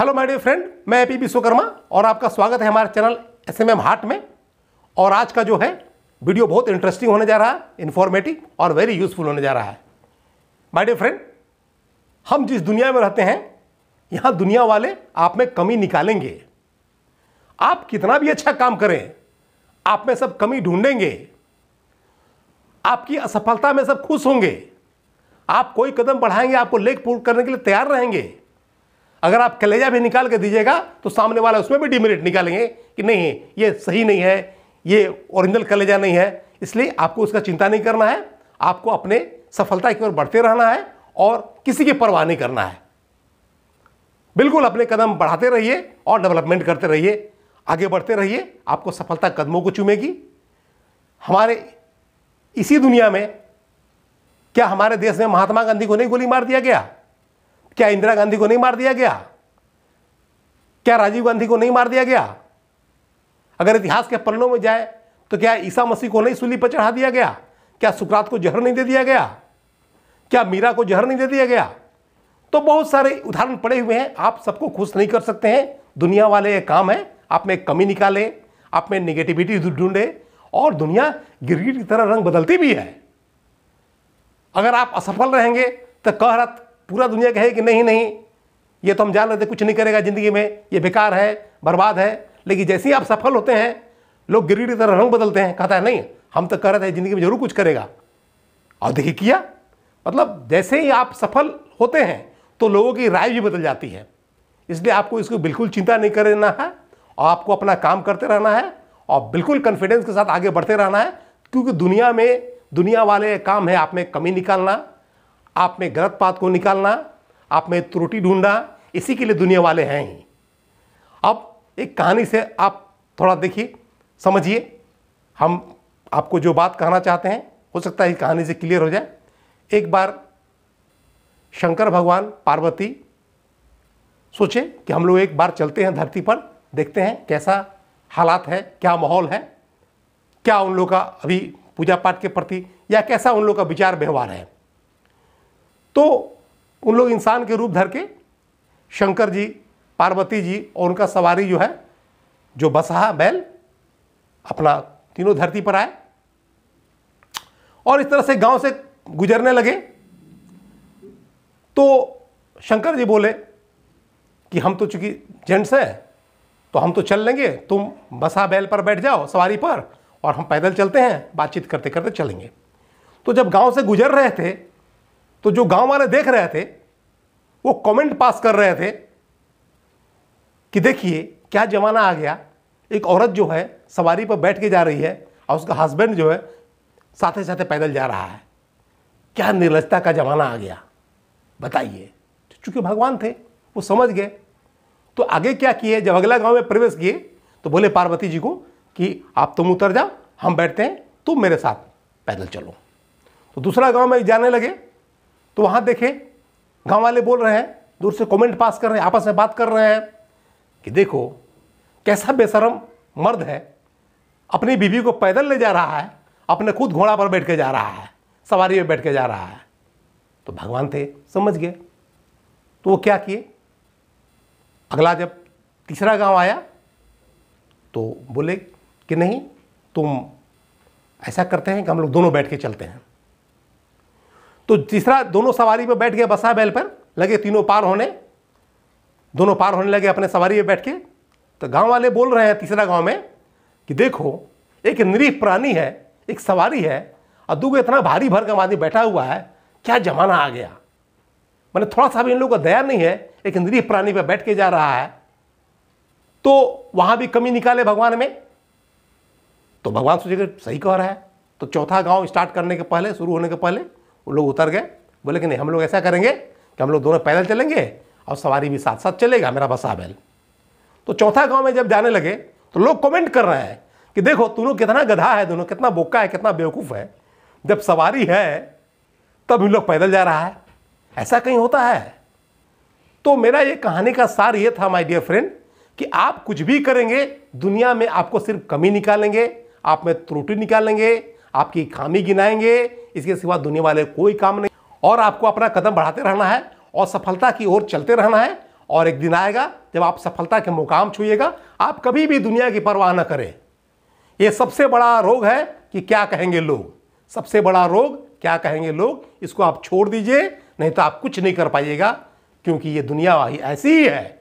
hello my dear friend मैं A P Vishwakarma और आपका स्वागत है हमारे channel S M M heart में और आज का जो है वीडियो बहुत इंटरेस्टिंग होने जा रहा है इन्फॉर्मेटिव और वेरी यूजफुल होने जा रहा है माय डियर फ्रेंड हम जिस दुनिया में रहते हैं यहाँ दुनिया वाले आप में कमी निकालेंगे आप कितना भी अच्छा काम करें आप में सब कमी ढूंढेंगे आपकी असफलता में सब खुश होंगे आप कोई कदम बढ़ाएंगे आपको लेख पूर्ण करने के लिए तैयार रहेंगे अगर आप कलेजा भी निकाल के दीजिएगा तो सामने वाला उसमें भी डिमेरिट निकालेंगे कि नहीं ये सही नहीं है ये ओरिजिनल कलेजा नहीं है इसलिए आपको उसका चिंता नहीं करना है आपको अपने सफलता की ओर बढ़ते रहना है और किसी की परवाह नहीं करना है बिल्कुल अपने कदम बढ़ाते रहिए और डेवलपमेंट करते रहिए आगे बढ़ते रहिए आपको सफलता कदमों को चूमेगी हमारे इसी दुनिया में क्या हमारे देश में महात्मा गांधी को नहीं गोली मार दिया गया क्या इंदिरा गांधी को नहीं मार दिया गया क्या राजीव गांधी को नहीं मार दिया गया अगर इतिहास के पन्नों में जाए तो क्या ईसा मसीह को नहीं सुली पर चढ़ा दिया गया क्या सुकरात को जहर नहीं दे दिया गया क्या मीरा को जहर नहीं दे दिया गया तो बहुत सारे उदाहरण पड़े हुए हैं आप सबको खुश नहीं कर सकते हैं दुनिया वाले एक काम है आप में कमी निकाले आप में निगेटिविटी ढूंढे और दुनिया गिरगिट की तरह रंग बदलती भी है अगर आप असफल रहेंगे तो कहरत पूरा दुनिया कहे कि नहीं नहीं ये तो हम जान रहे थे कुछ नहीं करेगा ज़िंदगी में ये बेकार है बर्बाद है लेकिन जैसे ही आप सफल होते हैं लोग गिरी तरह रंग बदलते हैं कहता है नहीं हम तो कर रहे थे ज़िंदगी में ज़रूर कुछ करेगा और देखिए किया मतलब जैसे ही आप सफल होते हैं तो लोगों की राय भी बदल जाती है इसलिए आपको इसको बिल्कुल चिंता नहीं करना है और आपको अपना काम करते रहना है और बिल्कुल कॉन्फिडेंस के साथ आगे बढ़ते रहना है क्योंकि दुनिया में दुनिया वाले काम है आप में कमी निकालना आप में गलत बात को निकालना आप में त्रुटि ढूंढना इसी के लिए दुनिया वाले हैं ही अब एक कहानी से आप थोड़ा देखिए समझिए हम आपको जो बात कहना चाहते हैं हो सकता है कहानी से क्लियर हो जाए एक बार शंकर भगवान पार्वती सोचे कि हम लोग एक बार चलते हैं धरती पर देखते हैं कैसा हालात है क्या माहौल है क्या उन लोग का अभी पूजा पाठ के प्रति या कैसा उन लोग का विचार व्यवहार है तो उन लोग इंसान के रूप धर के शंकर जी पार्वती जी और उनका सवारी जो है जो बसहा बैल अपना तीनों धरती पर आए और इस तरह से गांव से गुजरने लगे तो शंकर जी बोले कि हम तो चूंकि जेंट्स हैं तो हम तो चल लेंगे तुम बसा बैल पर बैठ जाओ सवारी पर और हम पैदल चलते हैं बातचीत करते करते चलेंगे तो जब गांव से गुजर रहे थे तो जो गांव वाले देख रहे थे वो कमेंट पास कर रहे थे कि देखिए क्या जमाना आ गया एक औरत जो है सवारी पर बैठ के जा रही है और उसका हस्बैंड जो है साथे साथे पैदल जा रहा है क्या निर्लजता का जमाना आ गया बताइए तो चूंकि भगवान थे वो समझ गए तो आगे क्या किए जब अगला गांव में प्रवेश किए तो बोले पार्वती जी को कि आप तुम उतर जाओ हम बैठते हैं तुम मेरे साथ पैदल चलो तो दूसरा गांव में जाने लगे तो वहां देखे गांव वाले बोल रहे हैं दूर से कमेंट पास कर रहे हैं आपस में बात कर रहे हैं कि देखो कैसा बेशरम मर्द है अपनी बीवी को पैदल ले जा रहा है अपने खुद घोड़ा पर बैठ के जा रहा है सवारी में बैठ के जा रहा है तो भगवान थे समझ गए तो वो क्या किए अगला जब तीसरा गांव आया तो बोले कि नहीं तुम ऐसा करते हैं कि हम लोग दोनों बैठ के चलते हैं तो तीसरा दोनों सवारी पर बैठ गया बसा बैल पर लगे तीनों पार होने दोनों पार होने लगे अपने सवारी पर बैठ के तो गांव वाले बोल रहे हैं तीसरा गांव में कि देखो एक निरीह प्राणी है एक सवारी है और दूगो इतना भारी का आदमी बैठा हुआ है क्या जमाना आ गया मैंने थोड़ा सा भी इन लोगों को दया नहीं है एक निरीह प्राणी पर बैठ के जा रहा है तो वहां भी कमी निकाले भगवान में तो भगवान सोचेगा सही कह रहा है तो चौथा गांव स्टार्ट करने के पहले शुरू होने के पहले वो लोग उतर गए बोले कि नहीं हम लोग ऐसा करेंगे कि हम लोग दोनों पैदल चलेंगे और सवारी भी साथ साथ चलेगा मेरा बसा बैल तो चौथा गांव में जब जाने लगे तो लोग कमेंट कर रहे हैं कि देखो लोग कितना गधा है दोनों कितना बोका है कितना बेवकूफ़ है जब सवारी है तब इन लोग पैदल जा रहा है ऐसा कहीं होता है तो मेरा ये कहानी का सार ये था माय डियर फ्रेंड कि आप कुछ भी करेंगे दुनिया में आपको सिर्फ कमी निकालेंगे आप में त्रुटि निकालेंगे आपकी खामी गिनाएंगे इसके सिवा दुनिया वाले कोई काम नहीं और आपको अपना कदम बढ़ाते रहना है और सफलता की ओर चलते रहना है और एक दिन आएगा जब आप सफलता के मुकाम छुएगा आप कभी भी दुनिया की परवाह न करें ये सबसे बड़ा रोग है कि क्या कहेंगे लोग सबसे बड़ा रोग क्या कहेंगे लोग इसको आप छोड़ दीजिए नहीं तो आप कुछ नहीं कर पाइएगा क्योंकि ये दुनिया ऐसी ही है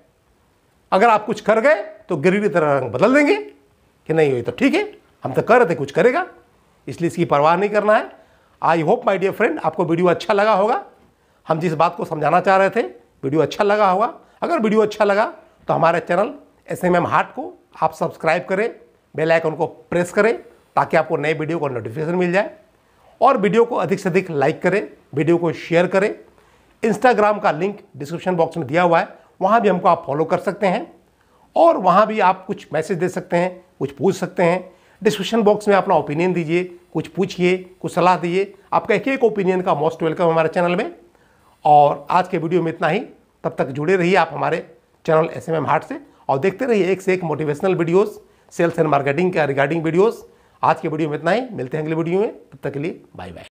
अगर आप कुछ कर गए तो गिरी तरह रंग बदल देंगे कि नहीं हुई तो ठीक है हम तो कर रहे थे कुछ करेगा इसलिए इसकी परवाह नहीं करना है I hope my dear friend आपको वीडियो अच्छा लगा होगा हम जिस बात को समझाना चाह रहे थे वीडियो अच्छा लगा होगा अगर वीडियो अच्छा लगा तो हमारे channel S M M heart को आप सब्सक्राइब करें बेल आइकन को प्रेस करें ताकि आपको नए वीडियो का नोटिफिकेशन मिल जाए और वीडियो को अधिक से अधिक लाइक करें वीडियो को शेयर करें इंस्टाग्राम का लिंक डिस्क्रिप्शन बॉक्स में दिया हुआ है वहाँ भी हमको आप फॉलो कर सकते हैं और वहाँ भी आप कुछ मैसेज दे सकते हैं कुछ पूछ सकते हैं डिस्क्रिप्शन बॉक्स में अपना ओपिनियन दीजिए कुछ पूछिए कुछ सलाह दीजिए आपका एक एक ओपिनियन का मोस्ट वेलकम हमारे चैनल में और आज के वीडियो में इतना ही तब तक जुड़े रहिए आप हमारे चैनल एस एम हार्ट से और देखते रहिए एक से एक motivational videos sales and marketing का रिगार्डिंग वीडियोस आज के वीडियो में इतना ही मिलते हैं अगले वीडियो में तब तक के लिए बाय बाय